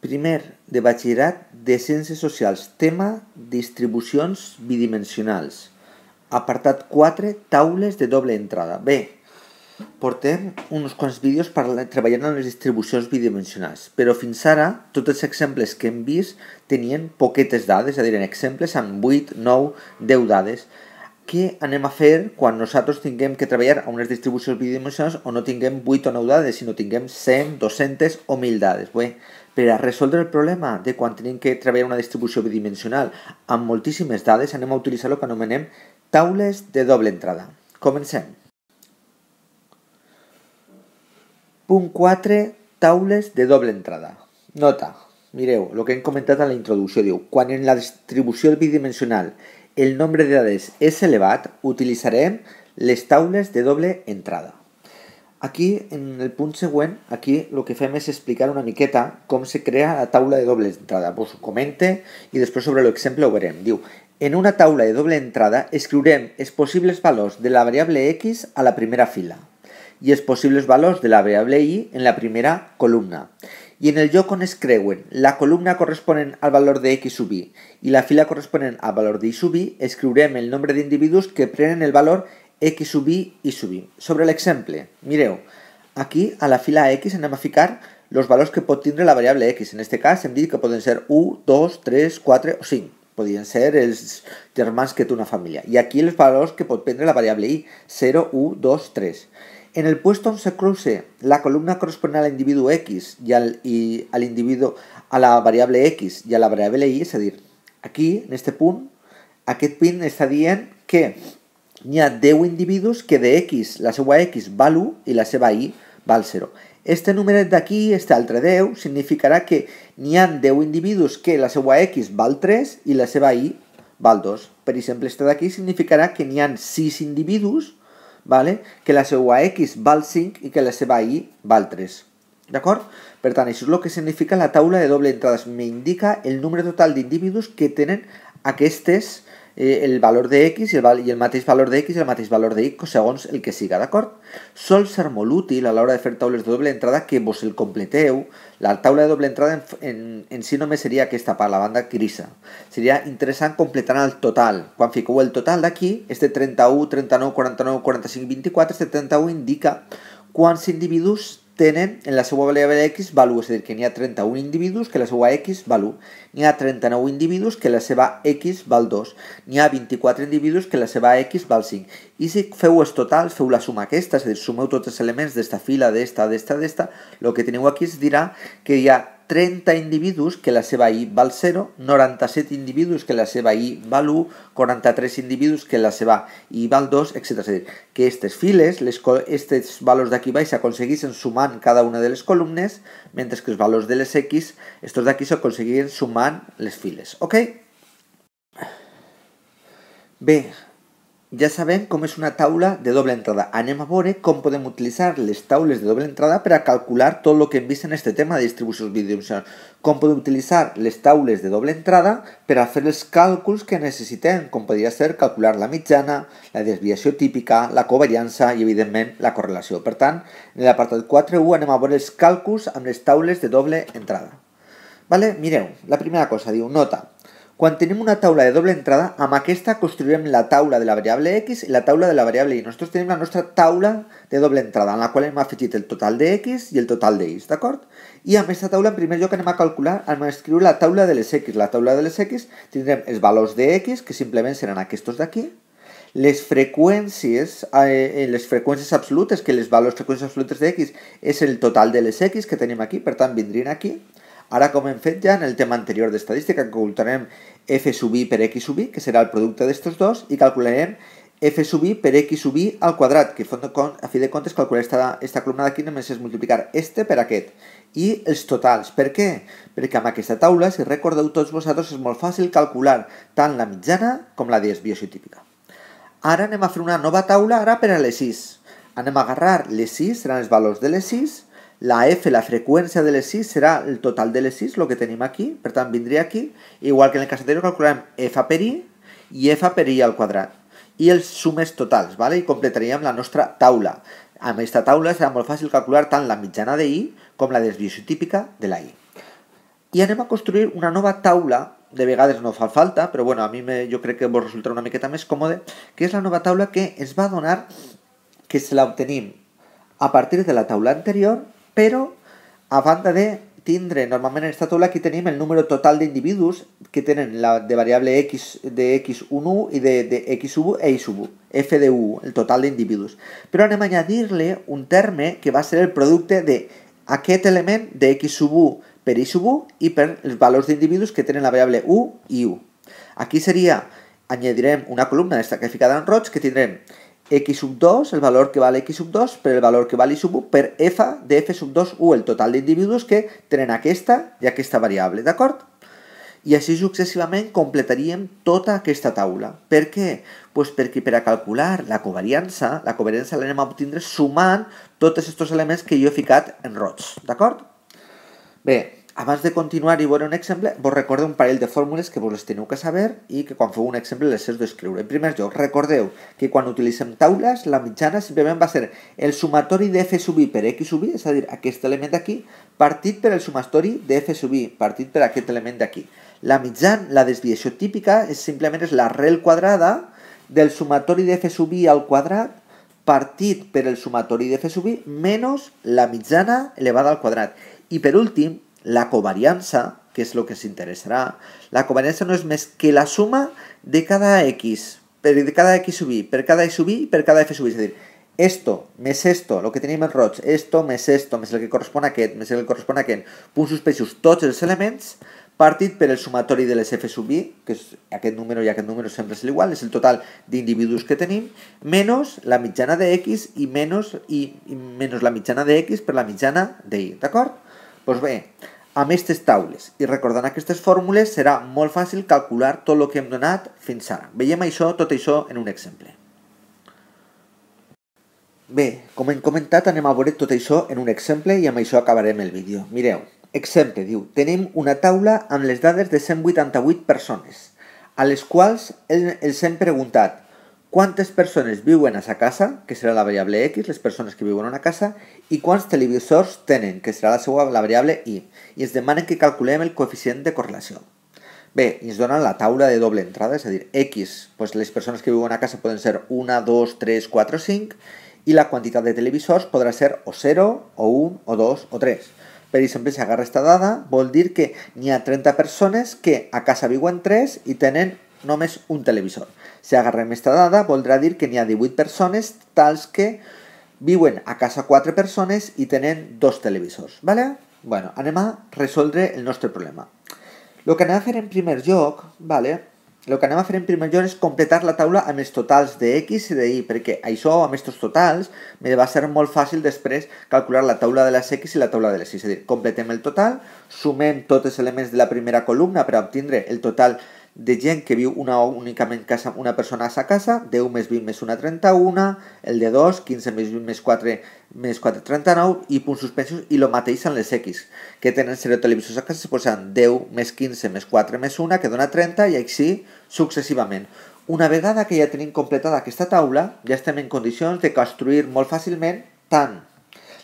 Primer de batxillerat de Ciències Socials, tema distribucions bidimensionals. Apartat 4, taules de doble entrada. Bé, portem uns quants vídeos treballar en les distribucions bidimensionals, però fins ara tots els exemples que hem vist tenien poquetes dades, és a dir, en exemples amb 8, 9, 10 dades, què anem a fer quan nosaltres tinguem que treballar a unes distribucions bidimensionals on no tinguem 8 o 9 dades, sinó tinguem 100, 200 o 1.000 dades. Bé, per a resoldre el problema de quan tenim que treballar una distribució bidimensional amb moltíssimes dades, anem a utilitzar el que anomenem taules de doble entrada. Comencem. Punt 4, taules de doble entrada. Nota, mireu, el que hem comentat a la introducció, diu, quan en la distribució bidimensional el nombre de edades es elevat, Utilizaré les taules de doble entrada. Aquí, en el punt següent, aquí lo que fem es explicar una miqueta cómo se crea la taula de doble entrada. Por su comente y después sobre el ejemplo veurem. Diu, en una taula de doble entrada escriurem els possibles valors de la variable x a la primera fila y els possibles valors de la variable y en la primera columna y en el yo con Screwen, la columna corresponde al valor de x sub i y la fila corresponde al valor de y sub i, escribiremos el nombre de individuos que prenen el valor x sub i y sub i. Sobre el ejemplo, mireo, aquí a la fila x en a ficar los valores que puede tener la variable x. En este caso, en que pueden ser 1, 2, 3, 4 o 5. podrían ser els germans que una familia. Y aquí los valores que puede tener la variable i, 0, u 2, 3. En el puesto donde se cruce, la columna corresponde al individuo X y al, y al individuo, a la variable X y a la variable Y, es decir, aquí, en este punto, aquest pin está bien que ni ha 10 individuos que de X, la seva X val y y la seva Y val 0. Este número de aquí, este altre 10, significará que ni han 10 individuos que la seva X val 3 y la seva Y val 2. Por ejemplo, este de aquí significará que ni seis 6 individuos vale? que la seva X val 5 i que la seva Y val 3. D'acord? Per tant, això és el que significa la taula de doble entrada. M'indica el nombre total d'individus que tenen aquestes Eh, el valor de x y el, val el valor de x y el matriz valor de y según el que siga, acuerdo? Sol ser muy útil a la hora de hacer tablas de doble entrada que vos el completeu. La tabla de doble entrada en, en, en me sería que esta para la banda grisa. Sería interesante completar el total. Cuando fiqueu el total de aquí, este 31, 39, 49, 45, 24, este 31 indica cuántos individuos tenen en la seva variable X value, és a dir, que n'hi ha 31 individus que la seva X val 1, n'hi ha 39 individus que la seva X val 2, n'hi ha 24 individus que la seva X val 5. I si feu els totals, feu la suma aquesta, és a dir, sumeu tots els elements d'esta fila, d'esta, d'esta, d'esta, el que teniu aquí es dirà que hi ha 30 individus que la seva I val 0, 97 individus que la seva I val 1, 43 individus que la seva I val 2, etc. És a dir, que aquestes files, aquests valors d'aquí baix s'aconseguissin sumant cada una de les columnes, mentre que els valors de les X, aquests d'aquí s'aconsegueixen sumant les files. Ok? Bé, ja sabem com és una taula de doble entrada. Anem a veure com podem utilitzar les taules de doble entrada per a calcular tot el que hem vist en este tema de distribucions bidimensionals. Com podem utilitzar les taules de doble entrada per a fer els càlculs que necessitem, com podria ser calcular la mitjana, la desviació típica, la covariança i, evidentment, la correlació. Per tant, en l'apartat 4.1 anem a veure els càlculs amb les taules de doble entrada. Vale? Mireu, la primera cosa diu, nota, quan tenim una taula de doble entrada, amb aquesta construirem la taula de la variable x i la taula de la variable y. Nosaltres tenim la nostra taula de doble entrada, en la qual hem afegit el total de x i el total de y, d'acord? I amb aquesta taula, en primer lloc, anem a calcular, anem a escriure la taula de les x. La taula de les x tindrem els valors de x, que simplement seran aquests d'aquí, les freqüències, eh, les freqüències absolutes, que les valors freqüències absolutes de x és el total de les x que tenim aquí, per tant vindrien aquí, Ara, com hem fet ja en el tema anterior d'estadística, calcularem f sub i per x sub i, que serà el producte d'estos dos, i calcularem f sub i per x sub i al quadrat, que a fi de comptes calcular esta, esta columna d'aquí només és multiplicar este per aquest, i els totals. Per què? Perquè amb aquesta taula, si recordeu tots vosaltres, és molt fàcil calcular tant la mitjana com la desviació típica. Ara anem a fer una nova taula, ara per a les 6. Anem a agarrar les 6, seran els valors de les 6, la f, la frecuencia del SIS, será el total del SIS, lo que tenemos aquí, pero vendría aquí, igual que en el caso anterior calcularían f per i y f per i al cuadrado. Y el sumes totals, vale? Y completaríamos la nuestra taula. a esta taula será muy fácil calcular tan la mitjana de i como la desviación típica de la i. Y vamos a construir una nueva taula, de vegades no fa falta, pero bueno, a mí me, yo creo que vos resultará una miqueta más cómoda que es la nueva taula que es va a donar que se la obtenim a partir de la taula anterior però a banda de tindre, normalment en aquesta taula aquí tenim el número total d'individus que tenen la de variable x de x1 i de, de x 1 e y 1 f de 1, el total d'individus. Però anem a añadir-li un terme que va ser el producte de aquest element de x 1 per i 1 i per els valors d'individus que tenen la variable u i u. Aquí seria, añadirem una columna destacada en roig que tindrem x sub 2, el valor que vale x sub 2 per el valor que val i sub 1 per f de f sub 2 u, el total d'individus que tenen aquesta i aquesta variable, d'acord? I així successivament completaríem tota aquesta taula. Per què? Pues perquè per a calcular la covariança, la covariança l'anem a obtindre sumant tots aquests elements que jo he ficat en roig, d'acord? Bé, abans de continuar i veure un exemple, vos recordo un parell de fórmules que vos les teniu que saber i que quan feu un exemple les heu d'escriure. En primer lloc, recordeu que quan utilitzem taules, la mitjana simplement va ser el sumatori de f sub i per x sub i, és a dir, aquest element d'aquí, partit per el sumatori de f sub i, partit per aquest element d'aquí. La mitjana, la desviació típica, és simplement és l'arrel quadrada del sumatori de f sub i al quadrat partit per el sumatori de f sub i menys la mitjana elevada al quadrat. I per últim, la covarianza, que es lo que os interesará, la covarianza no és més que la suma de cada x, per cada x sub i, per cada x sub i, per cada f sub i. És a dir, esto més esto, lo que tenim en roig, esto més esto, més el que correspon a aquest, més el que correspon a aquest, punts suspensius, tots els elements, partit per el sumatori de les f sub i, que és aquest número i aquest número sempre és l'igual, és el total d'individus que tenim, menys la mitjana de x i menys, i, i menys la mitjana de x per la mitjana de y, d'acord? pues bé, amb aquestes taules i recordant aquestes fórmules serà molt fàcil calcular tot el que hem donat fins ara. Veiem això, tot això en un exemple. Bé, com hem comentat, anem a veure tot això en un exemple i amb això acabarem el vídeo. Mireu, exemple, diu, tenim una taula amb les dades de 188 persones, a les quals els hem preguntat cuántas personas viven en esa casa, que será la variable x, las personas que viven en una casa, y cuántos televisores tienen, que será la seva variable y, es de manera que calculemos el coeficiente de correlación. ve y nos la tabla de doble entrada, es decir, x, pues las personas que viven en una casa pueden ser 1, 2, 3, 4, 5, y la cantidad de televisores podrá ser o 0, o 1, o 2, o 3. si siempre se agarra esta dada, a decir que ni a 30 personas que a casa viven 3 y tienen només un televisor. Si agarrem esta dada, a dir que ni ha 18 persones tals que viven a casa 4 personas y tenen dos televisores. Vale? Bueno, anem a resoldre el nostre problema. Lo que anem a fer en primer lloc, vale? Lo que anem a fer en primer lloc és completar la taula amb mis totals de X i de Y, perquè això, amb aquests totals, me va a ser molt fàcil después calcular la taula de las X y la taula de las Y. Es decir, completem el total, sumem todos los elementos de la primera columna para obtener el total de gent que viu una únicament casa, una persona a sa casa, 10 més 20 més 1, 31, el de 2, 15 més 20 més 4, més 4, 39, i punts suspensos, i el mateix en les X, que tenen 0 televisors a casa, es posen 10 més 15 més 4 més 1, que dona 30, i així successivament. Una vegada que ja tenim completada aquesta taula, ja estem en condicions de construir molt fàcilment tant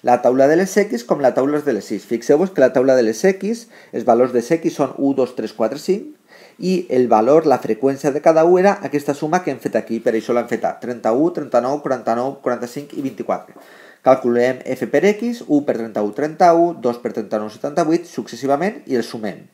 la taula de les X com la taula de les X. Fixeu-vos que la taula de les X, els valors de X són 1, 2, 3, 4, 5, i el valor, la freqüència de cada u era aquesta suma que hem fet aquí, per això l'hem fet a 31, 39, 49, 45 i 24. Calculem f per x, 1 per 31, 31, 2 per 39, 78, successivament, i el sumem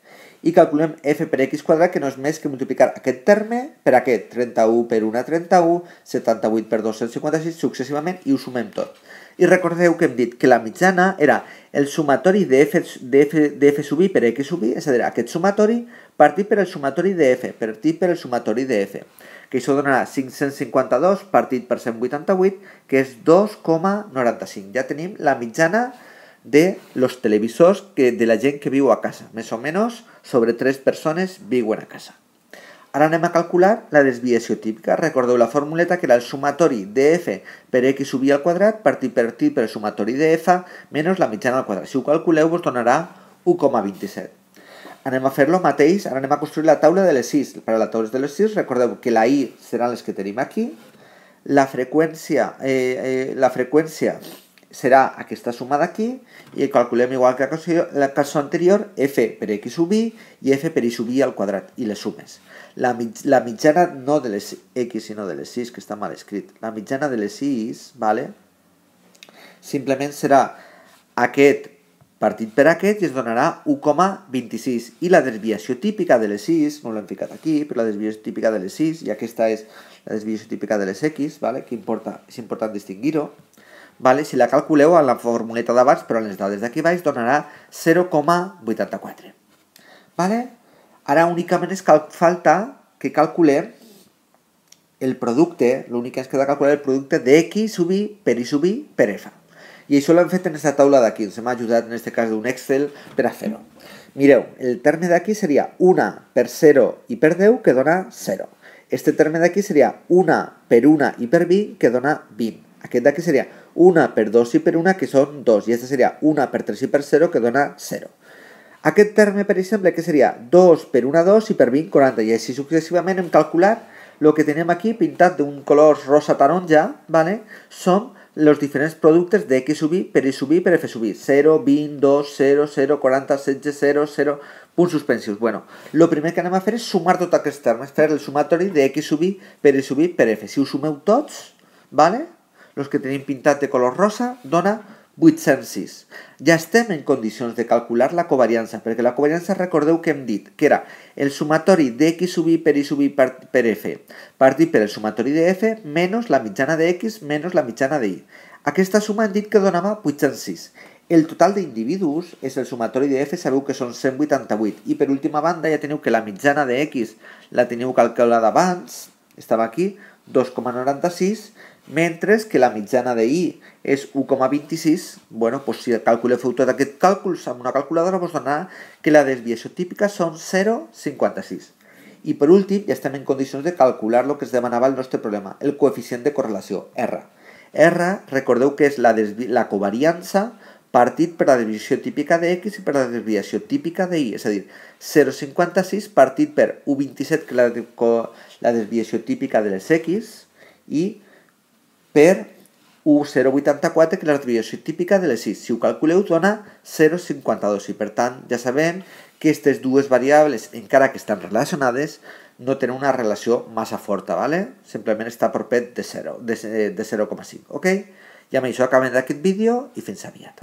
i calculem f per x quadrat, que no és més que multiplicar aquest terme per aquest, 31 per 1, 31, 78 per 2, 156, successivament, i ho sumem tot. I recordeu que hem dit que la mitjana era el sumatori de f, de f, de f sub i per x sub i, és a dir, aquest sumatori partit per el sumatori de f, partit per el sumatori de f, que això donarà 552 partit per 188, que és 2,95. Ja tenim la mitjana de de los televisors que, de la gent que viu a casa. Més o menys sobre 3 persones viuen a casa. Ara anem a calcular la desviació típica. Recordeu la formuleta que era el sumatori de f per x sub al quadrat partit per t per el sumatori de f menys la mitjana al quadrat. Si ho calculeu vos donarà 1,27. Anem a fer lo mateix, ara anem a construir la taula de les 6. Per a la taula de les 6 recordeu que la i seran les que tenim aquí, la freqüència, eh, eh, la freqüència serà aquesta suma d'aquí i calculem igual que la cançó anterior f per x sub i i f per i sub i al quadrat i les sumes. La, la mitjana no de les x sinó de les 6 que està mal escrit. La mitjana de les 6, vale? simplement serà aquest partit per aquest i es donarà 1,26 i la desviació típica de les 6, no l'hem ficat aquí, però la desviació típica de les 6 i aquesta és la desviació típica de les x, vale? que importa, és important distingir-ho vale? si la calculeo a la formuleta d'abans, però les dades d'aquí vais, donarà 0,84. Vale? Ara únicament es cal falta que calculem el producte, l'únic que ens calcular el producte de x sub i per i sub i per f. I això l'hem fet en aquesta taula d'aquí, ens ha ajudat en aquest cas d'un Excel per a fer-ho. Mireu, el terme d'aquí seria 1 per 0 y per 10 que dona 0. Este terme aquí sería 1 per 1 i per 20 que dona 20. de aquí sería... 1 per 2 y per 1, que son 2, Y esta sería 1 per 3 y per 0, que dona 0. Aquest terme, per exemple, que sería 2 per 1, 2 y per 20, 40, y así sucesivamente hem calcular lo que tenemos aquí de un color rosa taronja, ¿vale? Son los diferentes productos de X sub i per I sub i per F sub i. 0, 20, 2, 0, 0, 40, 16, 0, 0, punts suspensius. Bueno, lo primero que anem a hacer es sumar tots aquests termes, fer el sumatorio de X sub i per I sub i per F. Si ho sumeu tots, ¿vale? els que tenim pintat de color rosa, dona 806. Ja estem en condicions de calcular la covariància, perquè la covariància recordeu que hem dit que era el sumatori de x sub i per i sub i per f, partit per el sumatori de f menys la mitjana de x menys la mitjana de i. Aquesta suma hem dit que donava 806. El total d'individus és el sumatori de f, sabeu que són 188. I per última banda ja teniu que la mitjana de x la teniu calculada abans, estava aquí, 2,96, mentre que la mitjana de i és 1,26, bueno, doncs si calculeu feu tot aquest càlcul amb una calculadora vos donarà que la desviació típica són 0,56. I per últim, ja estem en condicions de calcular el que es demanava el nostre problema, el coeficient de correlació, R. R, recordeu que és la, la covariança partit per la desviació típica de X i per la desviació típica de Y, és a dir, 0,56 partit per 1,27, que és la, la desviació típica de les X, i per U084, que és l'artriviació típica de les 6. Si ho calculeu, dona 0,52 i, per tant, ja sabem que aquestes dues variables, encara que estan relacionades, no tenen una relació massa forta, ¿vale? simplement està propet de 0, de, eh, de 0,5. ok? I amb això acabem d'aquest vídeo i fins aviat.